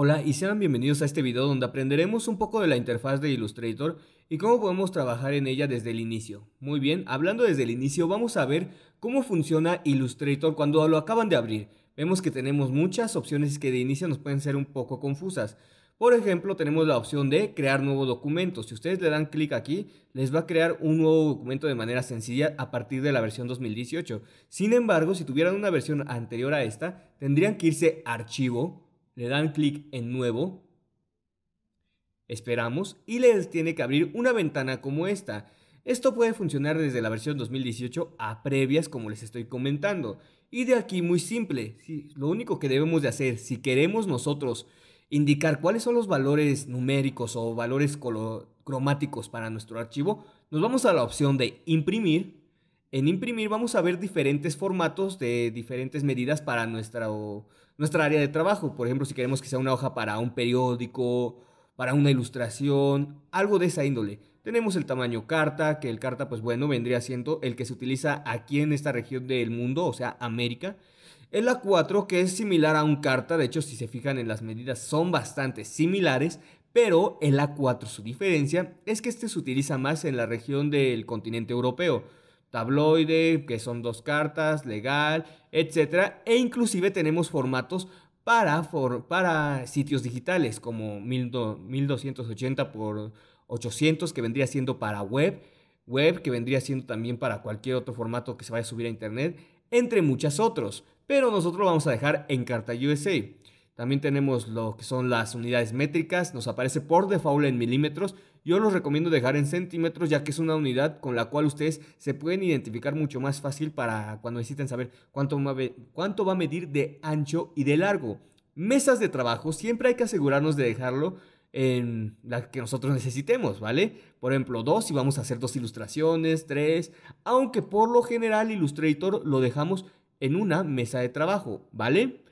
Hola y sean bienvenidos a este video donde aprenderemos un poco de la interfaz de Illustrator y cómo podemos trabajar en ella desde el inicio. Muy bien, hablando desde el inicio vamos a ver cómo funciona Illustrator cuando lo acaban de abrir. Vemos que tenemos muchas opciones que de inicio nos pueden ser un poco confusas. Por ejemplo, tenemos la opción de crear nuevo documento. Si ustedes le dan clic aquí, les va a crear un nuevo documento de manera sencilla a partir de la versión 2018. Sin embargo, si tuvieran una versión anterior a esta, tendrían que irse a archivo, le dan clic en nuevo, esperamos y les tiene que abrir una ventana como esta. Esto puede funcionar desde la versión 2018 a previas como les estoy comentando. Y de aquí muy simple, lo único que debemos de hacer si queremos nosotros indicar cuáles son los valores numéricos o valores cromáticos para nuestro archivo, nos vamos a la opción de imprimir en imprimir vamos a ver diferentes formatos de diferentes medidas para nuestra, nuestra área de trabajo. Por ejemplo, si queremos que sea una hoja para un periódico, para una ilustración, algo de esa índole. Tenemos el tamaño carta, que el carta, pues bueno, vendría siendo el que se utiliza aquí en esta región del mundo, o sea, América. El A4, que es similar a un carta, de hecho, si se fijan en las medidas, son bastante similares, pero el A4, su diferencia es que este se utiliza más en la región del continente europeo tabloide, que son dos cartas, legal, etc. E inclusive tenemos formatos para, para sitios digitales como 1280 x 800 que vendría siendo para web, web que vendría siendo también para cualquier otro formato que se vaya a subir a internet, entre muchas otros. Pero nosotros lo vamos a dejar en Carta USA. También tenemos lo que son las unidades métricas, nos aparece por default en milímetros. Yo los recomiendo dejar en centímetros ya que es una unidad con la cual ustedes se pueden identificar mucho más fácil para cuando necesiten saber cuánto, cuánto va a medir de ancho y de largo. Mesas de trabajo, siempre hay que asegurarnos de dejarlo en la que nosotros necesitemos, ¿vale? Por ejemplo, dos, si vamos a hacer dos ilustraciones, tres, aunque por lo general Illustrator lo dejamos en una mesa de trabajo, ¿vale?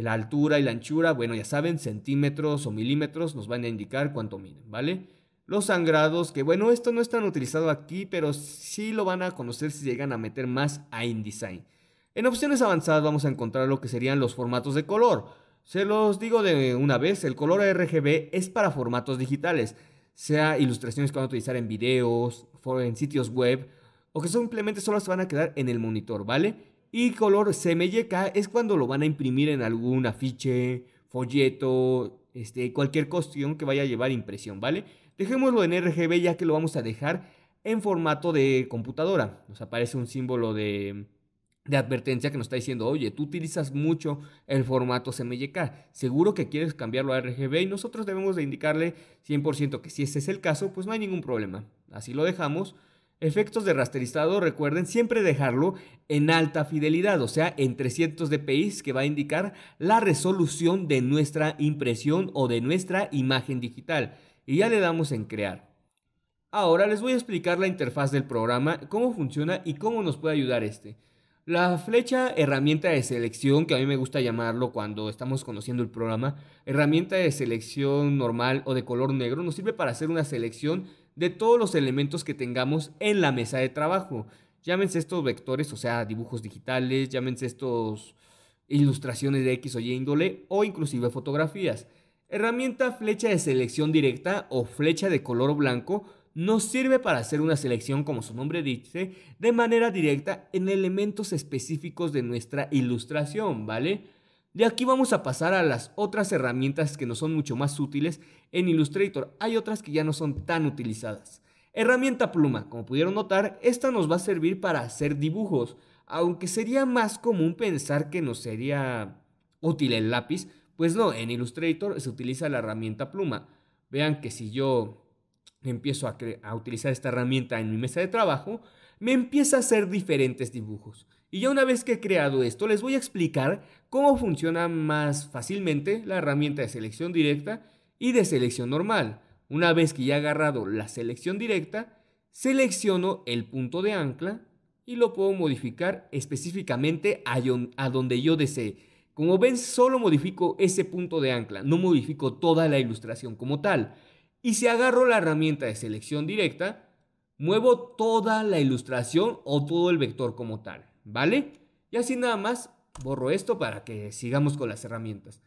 la altura y la anchura, bueno, ya saben, centímetros o milímetros nos van a indicar cuánto miden, ¿vale? Los sangrados, que bueno, esto no está utilizado aquí, pero sí lo van a conocer si llegan a meter más a InDesign. En opciones avanzadas vamos a encontrar lo que serían los formatos de color. Se los digo de una vez, el color RGB es para formatos digitales, sea ilustraciones que van a utilizar en videos, en sitios web, o que simplemente solo se van a quedar en el monitor, ¿vale? Y color CMYK es cuando lo van a imprimir en algún afiche, folleto, este, cualquier cuestión que vaya a llevar impresión, ¿vale? Dejémoslo en RGB ya que lo vamos a dejar en formato de computadora. Nos aparece un símbolo de, de advertencia que nos está diciendo, oye, tú utilizas mucho el formato CMYK, seguro que quieres cambiarlo a RGB y nosotros debemos de indicarle 100% que si ese es el caso, pues no hay ningún problema. Así lo dejamos Efectos de rasterizado, recuerden siempre dejarlo en alta fidelidad, o sea, en 300 dpi, que va a indicar la resolución de nuestra impresión o de nuestra imagen digital. Y ya le damos en crear. Ahora les voy a explicar la interfaz del programa, cómo funciona y cómo nos puede ayudar este. La flecha herramienta de selección, que a mí me gusta llamarlo cuando estamos conociendo el programa, herramienta de selección normal o de color negro, nos sirve para hacer una selección de todos los elementos que tengamos en la mesa de trabajo. Llámense estos vectores, o sea, dibujos digitales, llámense estos ilustraciones de X o Y índole o inclusive fotografías. Herramienta flecha de selección directa o flecha de color blanco nos sirve para hacer una selección, como su nombre dice, de manera directa en elementos específicos de nuestra ilustración, ¿vale? De aquí vamos a pasar a las otras herramientas que nos son mucho más útiles en Illustrator. Hay otras que ya no son tan utilizadas. Herramienta pluma, como pudieron notar, esta nos va a servir para hacer dibujos, aunque sería más común pensar que nos sería útil el lápiz, pues no, en Illustrator se utiliza la herramienta pluma. Vean que si yo empiezo a, a utilizar esta herramienta en mi mesa de trabajo, me empieza a hacer diferentes dibujos. Y ya una vez que he creado esto, les voy a explicar cómo funciona más fácilmente la herramienta de selección directa y de selección normal. Una vez que ya he agarrado la selección directa, selecciono el punto de ancla y lo puedo modificar específicamente a, donde yo desee. Como ven, solo modifico ese punto de ancla, no modifico toda la ilustración como tal. Y si agarro la herramienta de selección directa, muevo toda la ilustración o todo el vector como tal. ¿vale? Y así nada más borro esto para que sigamos con las herramientas.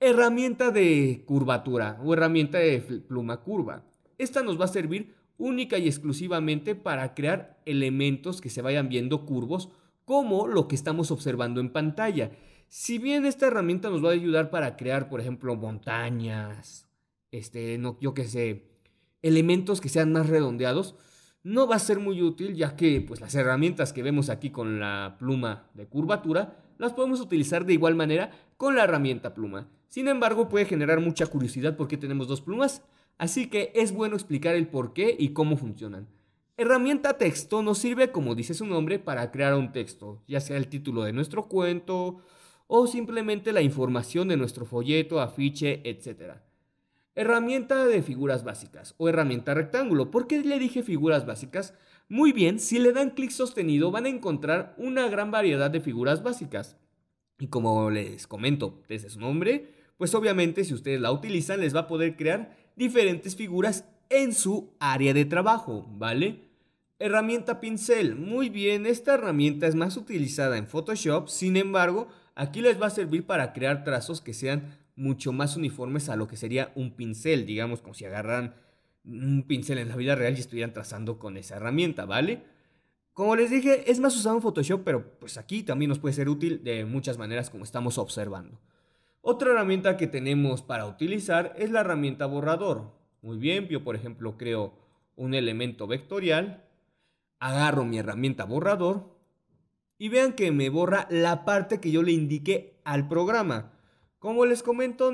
Herramienta de curvatura o herramienta de pluma curva. Esta nos va a servir única y exclusivamente para crear elementos que se vayan viendo curvos como lo que estamos observando en pantalla. Si bien esta herramienta nos va a ayudar para crear, por ejemplo, montañas, este, no, yo qué sé, elementos que sean más redondeados, no va a ser muy útil ya que pues, las herramientas que vemos aquí con la pluma de curvatura las podemos utilizar de igual manera con la herramienta pluma. Sin embargo, puede generar mucha curiosidad por qué tenemos dos plumas, así que es bueno explicar el por qué y cómo funcionan. Herramienta texto nos sirve, como dice su nombre, para crear un texto, ya sea el título de nuestro cuento o simplemente la información de nuestro folleto, afiche, etc. Herramienta de figuras básicas o herramienta rectángulo. ¿Por qué le dije figuras básicas? Muy bien, si le dan clic sostenido van a encontrar una gran variedad de figuras básicas. Y como les comento desde su nombre, pues obviamente si ustedes la utilizan les va a poder crear diferentes figuras en su área de trabajo, ¿vale? Herramienta pincel. Muy bien, esta herramienta es más utilizada en Photoshop, sin embargo, aquí les va a servir para crear trazos que sean mucho más uniformes a lo que sería un pincel, digamos, como si agarraran un pincel en la vida real y estuvieran trazando con esa herramienta, ¿vale? Como les dije, es más usado en Photoshop, pero pues aquí también nos puede ser útil de muchas maneras como estamos observando. Otra herramienta que tenemos para utilizar es la herramienta borrador. Muy bien, yo por ejemplo creo un elemento vectorial, agarro mi herramienta borrador y vean que me borra la parte que yo le indiqué al programa. Como les comento,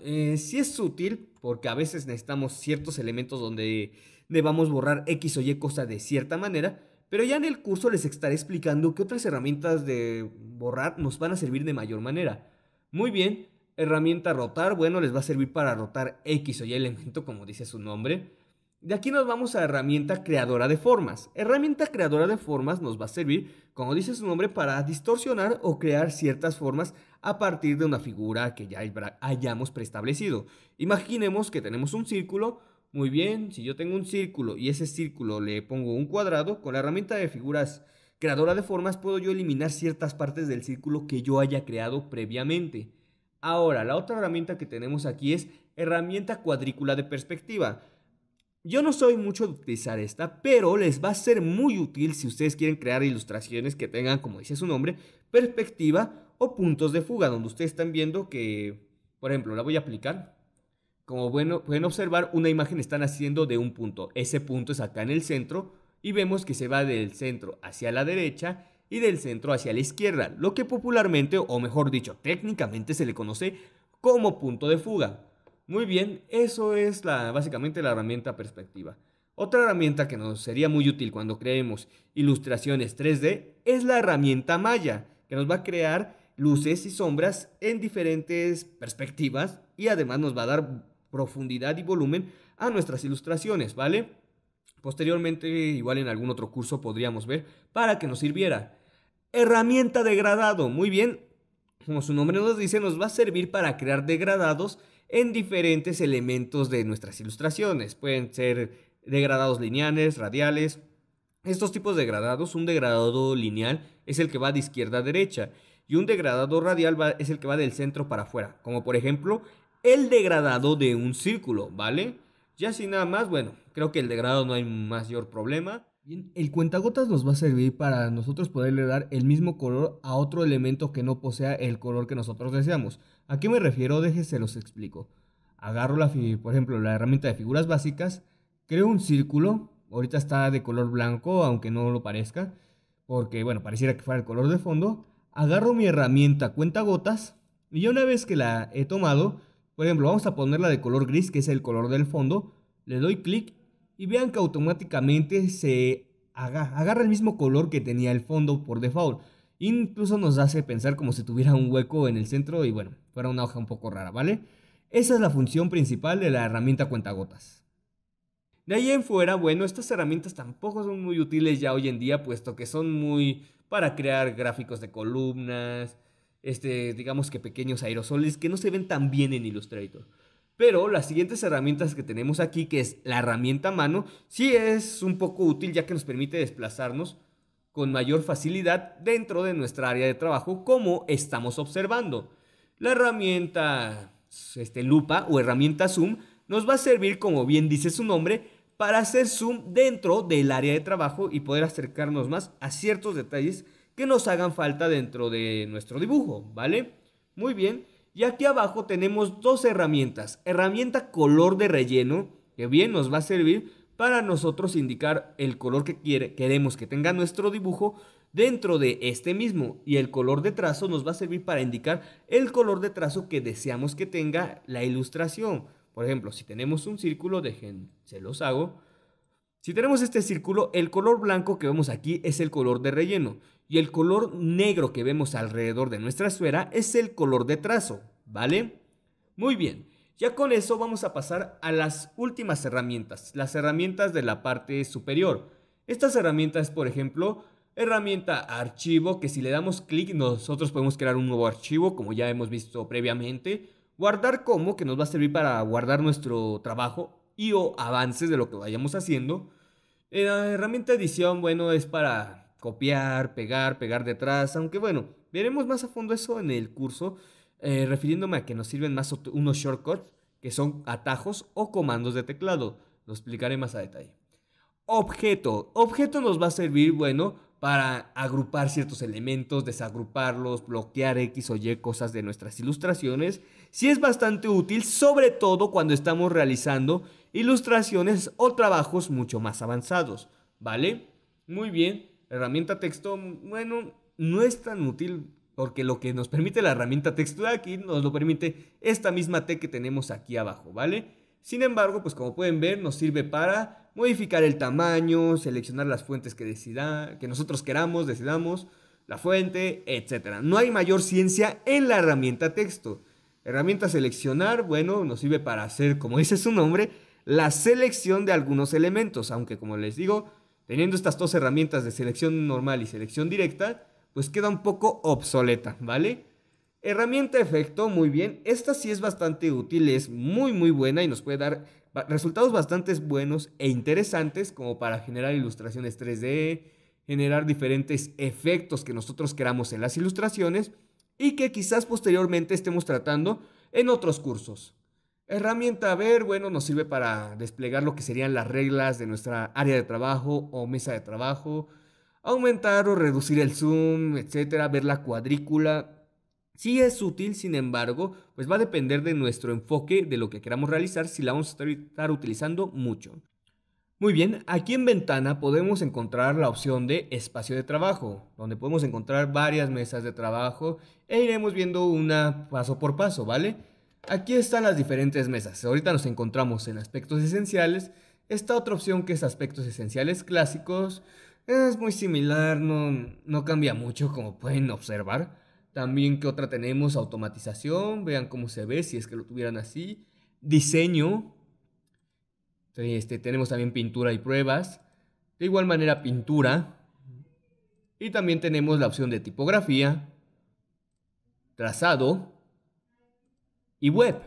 eh, si es útil porque a veces necesitamos ciertos elementos donde debamos borrar X o Y cosa de cierta manera, pero ya en el curso les estaré explicando qué otras herramientas de borrar nos van a servir de mayor manera. Muy bien, herramienta rotar, bueno, les va a servir para rotar X o Y elemento como dice su nombre. De aquí nos vamos a herramienta creadora de formas. Herramienta creadora de formas nos va a servir, como dice su nombre, para distorsionar o crear ciertas formas a partir de una figura que ya hayamos preestablecido. Imaginemos que tenemos un círculo. Muy bien, si yo tengo un círculo y ese círculo le pongo un cuadrado, con la herramienta de figuras creadora de formas puedo yo eliminar ciertas partes del círculo que yo haya creado previamente. Ahora, la otra herramienta que tenemos aquí es herramienta cuadrícula de perspectiva. Yo no soy mucho de utilizar esta, pero les va a ser muy útil si ustedes quieren crear ilustraciones que tengan, como dice su nombre, perspectiva o puntos de fuga, donde ustedes están viendo que, por ejemplo, la voy a aplicar. Como bueno, pueden observar, una imagen están haciendo de un punto. Ese punto es acá en el centro y vemos que se va del centro hacia la derecha y del centro hacia la izquierda, lo que popularmente, o mejor dicho, técnicamente se le conoce como punto de fuga. Muy bien, eso es la, básicamente la herramienta perspectiva. Otra herramienta que nos sería muy útil cuando creemos ilustraciones 3D es la herramienta Maya, que nos va a crear luces y sombras en diferentes perspectivas y además nos va a dar profundidad y volumen a nuestras ilustraciones, ¿vale? Posteriormente, igual en algún otro curso podríamos ver para que nos sirviera. Herramienta degradado, muy bien. Como su nombre nos dice, nos va a servir para crear degradados en diferentes elementos de nuestras ilustraciones. Pueden ser degradados lineales, radiales. Estos tipos de degradados, un degradado lineal es el que va de izquierda a derecha y un degradado radial es el que va del centro para afuera, como por ejemplo el degradado de un círculo, ¿vale? Ya sin nada más, bueno, creo que el degradado no hay mayor problema. Bien, el cuentagotas nos va a servir para nosotros poderle dar el mismo color a otro elemento que no posea el color que nosotros deseamos. ¿A qué me refiero? Déjese los explico. Agarro, la, por ejemplo, la herramienta de figuras básicas, creo un círculo, ahorita está de color blanco, aunque no lo parezca, porque, bueno, pareciera que fuera el color de fondo. Agarro mi herramienta cuentagotas y ya una vez que la he tomado, por ejemplo, vamos a ponerla de color gris, que es el color del fondo, le doy clic y vean que automáticamente se agarra, el mismo color que tenía el fondo por default. Incluso nos hace pensar como si tuviera un hueco en el centro y bueno, fuera una hoja un poco rara, ¿vale? Esa es la función principal de la herramienta cuentagotas. De ahí en fuera, bueno, estas herramientas tampoco son muy útiles ya hoy en día, puesto que son muy para crear gráficos de columnas, este, digamos que pequeños aerosoles que no se ven tan bien en Illustrator pero las siguientes herramientas que tenemos aquí, que es la herramienta mano, sí es un poco útil ya que nos permite desplazarnos con mayor facilidad dentro de nuestra área de trabajo como estamos observando. La herramienta este, lupa o herramienta zoom nos va a servir, como bien dice su nombre, para hacer zoom dentro del área de trabajo y poder acercarnos más a ciertos detalles que nos hagan falta dentro de nuestro dibujo, ¿vale? Muy bien, y aquí abajo tenemos dos herramientas. Herramienta color de relleno, que bien nos va a servir para nosotros indicar el color que quiere, queremos que tenga nuestro dibujo dentro de este mismo. Y el color de trazo nos va a servir para indicar el color de trazo que deseamos que tenga la ilustración. Por ejemplo, si tenemos un círculo, dejen, se los hago. Si tenemos este círculo, el color blanco que vemos aquí es el color de relleno y el color negro que vemos alrededor de nuestra esfera es el color de trazo, ¿vale? Muy bien, ya con eso vamos a pasar a las últimas herramientas, las herramientas de la parte superior. Estas herramientas, por ejemplo, herramienta archivo, que si le damos clic nosotros podemos crear un nuevo archivo, como ya hemos visto previamente. Guardar como, que nos va a servir para guardar nuestro trabajo y o avances de lo que vayamos haciendo. Eh, la herramienta edición, bueno, es para copiar, pegar, pegar detrás, aunque bueno, veremos más a fondo eso en el curso, eh, refiriéndome a que nos sirven más unos shortcuts, que son atajos o comandos de teclado. Lo explicaré más a detalle. Objeto. Objeto nos va a servir, bueno, para agrupar ciertos elementos, desagruparlos, bloquear X o Y cosas de nuestras ilustraciones. Sí es bastante útil, sobre todo cuando estamos realizando ilustraciones o trabajos mucho más avanzados, ¿vale? Muy bien, herramienta texto, bueno, no es tan útil porque lo que nos permite la herramienta texto de aquí nos lo permite esta misma T que tenemos aquí abajo, ¿vale? Sin embargo, pues como pueden ver, nos sirve para modificar el tamaño, seleccionar las fuentes que, decida, que nosotros queramos, decidamos, la fuente, etc. No hay mayor ciencia en la herramienta texto. Herramienta seleccionar, bueno, nos sirve para hacer, como dice su nombre, la selección de algunos elementos, aunque como les digo, teniendo estas dos herramientas de selección normal y selección directa, pues queda un poco obsoleta, ¿vale? Herramienta efecto, muy bien, esta sí es bastante útil, es muy muy buena y nos puede dar resultados bastante buenos e interesantes como para generar ilustraciones 3D, generar diferentes efectos que nosotros queramos en las ilustraciones y que quizás posteriormente estemos tratando en otros cursos. Herramienta ver, bueno, nos sirve para desplegar lo que serían las reglas de nuestra área de trabajo o mesa de trabajo, aumentar o reducir el zoom, etcétera, ver la cuadrícula. Si es útil, sin embargo, pues va a depender de nuestro enfoque, de lo que queramos realizar, si la vamos a estar utilizando mucho. Muy bien, aquí en ventana podemos encontrar la opción de espacio de trabajo, donde podemos encontrar varias mesas de trabajo e iremos viendo una paso por paso, ¿vale? Aquí están las diferentes mesas. Ahorita nos encontramos en aspectos esenciales. Esta otra opción que es aspectos esenciales clásicos es muy similar, no, cambia mucho como pueden observar. También que otra tenemos automatización, vean cómo se ve si es que lo tuvieran así. Diseño, este, tenemos también pintura y pruebas. De igual manera pintura. Y también tenemos la opción de tipografía, trazado, y web.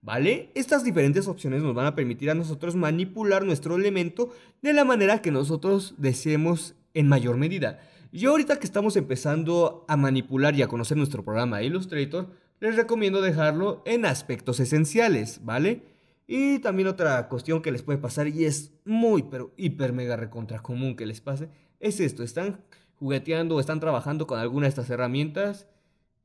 ¿Vale? Estas diferentes opciones nos van a permitir a nosotros manipular nuestro elemento de la manera que nosotros deseemos en mayor medida. Yo ahorita que estamos empezando a manipular y a conocer nuestro programa Illustrator, les recomiendo dejarlo en aspectos esenciales, ¿vale? Y también otra cuestión que les puede pasar y es muy, pero hiper mega recontra común que les pase, es esto, están jugueteando o están trabajando con alguna de estas herramientas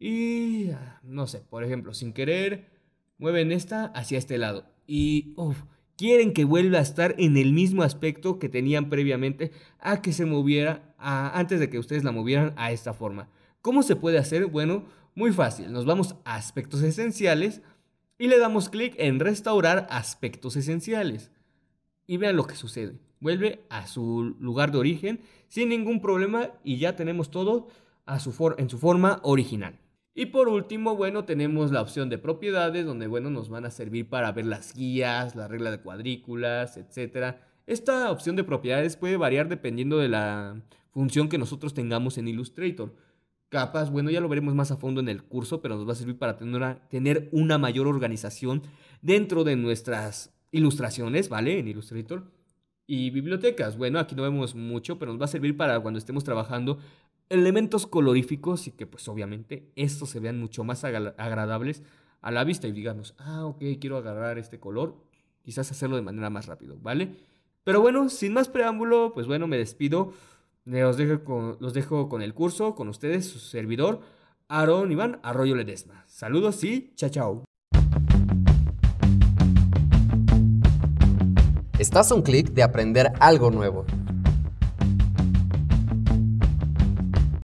y, ah, no sé, por ejemplo, sin querer, mueven esta hacia este lado. Y, quieren que vuelva a estar en el mismo aspecto que tenían previamente a que se moviera, antes de que ustedes la movieran a esta forma. ¿Cómo se puede hacer? Bueno, muy fácil. Nos vamos a aspectos esenciales y le damos clic en restaurar aspectos esenciales. Y vean lo que sucede. Vuelve a su lugar de origen sin ningún problema y ya tenemos todo a su en su forma original. Y por último, bueno, tenemos la opción de propiedades, donde, bueno, nos van a servir para ver las guías, la regla de cuadrículas, etc. Esta opción de propiedades puede variar dependiendo de la función que nosotros tengamos en Illustrator. Capas, bueno, ya lo veremos más a fondo en el curso, pero nos va a servir para tener una, tener una mayor organización dentro de nuestras ilustraciones, ¿vale? En Illustrator. Y bibliotecas, bueno, aquí no vemos mucho, pero nos va a servir para cuando estemos trabajando elementos coloríficos y que pues obviamente estos se vean mucho más agradables a la vista y digamos, ah, ok, quiero agarrar este color, quizás hacerlo de manera más rápido, ¿vale? Pero bueno, sin más preámbulo, pues bueno, me despido. Los dejo con, los dejo con el curso, con ustedes, su servidor, Aaron Iván Arroyo Ledesma. Saludos y chao chao. Estás a un clic de aprender algo nuevo.